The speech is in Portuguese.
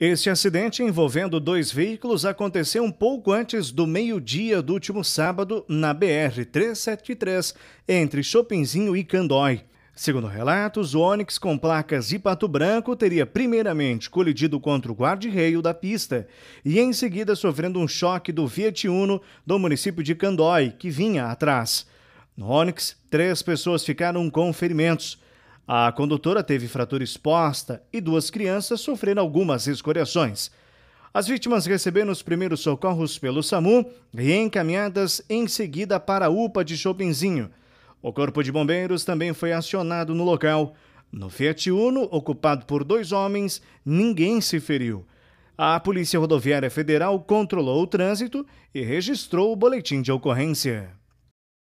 Este acidente envolvendo dois veículos aconteceu um pouco antes do meio-dia do último sábado na BR-373, entre Chopinzinho e Candói. Segundo relatos, o Onix com placas de pato branco teria primeiramente colidido contra o guarda-reio da pista e em seguida sofrendo um choque do Fiat Uno do município de Candói, que vinha atrás. No Onix, três pessoas ficaram com ferimentos. A condutora teve fratura exposta e duas crianças sofreram algumas escoriações. As vítimas receberam os primeiros socorros pelo SAMU e encaminhadas em seguida para a UPA de Chopinzinho. O Corpo de Bombeiros também foi acionado no local. No Fiat Uno, ocupado por dois homens, ninguém se feriu. A Polícia Rodoviária Federal controlou o trânsito e registrou o boletim de ocorrência.